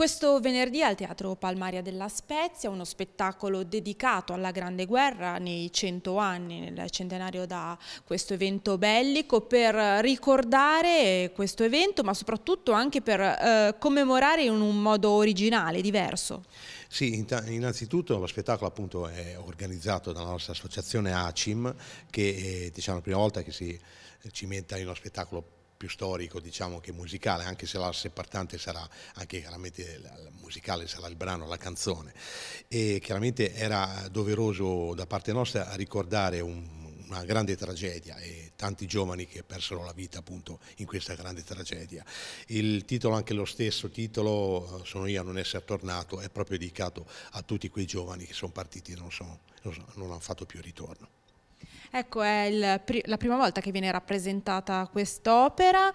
Questo venerdì al Teatro Palmaria della Spezia, uno spettacolo dedicato alla Grande Guerra nei cento anni, nel centenario da questo evento bellico, per ricordare questo evento, ma soprattutto anche per eh, commemorare in un modo originale, diverso. Sì, innanzitutto lo spettacolo appunto è organizzato dalla nostra associazione ACIM, che è eh, diciamo, la prima volta che si eh, cimenta in uno spettacolo più storico diciamo che musicale, anche se l'asse partante sarà anche chiaramente il musicale sarà il brano, la canzone. E chiaramente era doveroso da parte nostra ricordare un una grande tragedia e tanti giovani che persero la vita appunto in questa grande tragedia. Il titolo, anche lo stesso titolo, eh, Sono io a non essere tornato, è proprio dedicato a tutti quei giovani che sono partiti e non, sono, non hanno fatto più ritorno. Ecco, è il, la prima volta che viene rappresentata quest'opera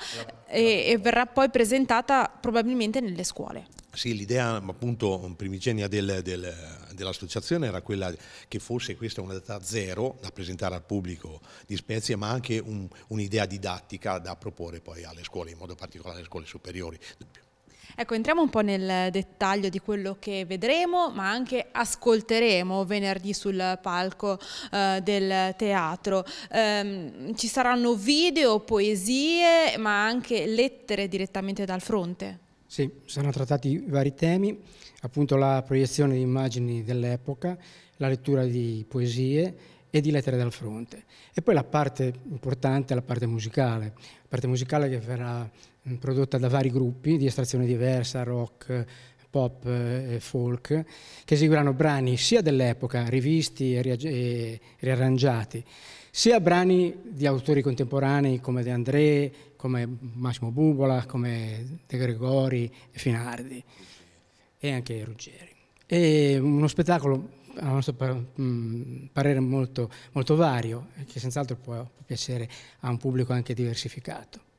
e, e verrà poi presentata probabilmente nelle scuole. Sì, l'idea appunto primigenia del, del, dell'associazione era quella che fosse questa una data zero da presentare al pubblico di Spezia, ma anche un'idea didattica da proporre poi alle scuole, in modo particolare alle scuole superiori. Ecco, entriamo un po' nel dettaglio di quello che vedremo, ma anche ascolteremo venerdì sul palco eh, del teatro. Ehm, ci saranno video, poesie, ma anche lettere direttamente dal fronte. Sì, saranno trattati vari temi, appunto la proiezione di immagini dell'epoca, la lettura di poesie e di Lettere dal Fronte. E poi la parte importante è la parte musicale, la parte musicale che verrà prodotta da vari gruppi di estrazione diversa, rock, pop eh, e folk, che eseguiranno brani sia dell'epoca, rivisti e riarrangiati, sia brani di autori contemporanei come De André, come Massimo Bubola, come De Gregori e Finardi e anche Ruggeri. È mm, uno spettacolo a nostro mm, parere molto, molto vario, che senz'altro può piacere a un pubblico anche diversificato.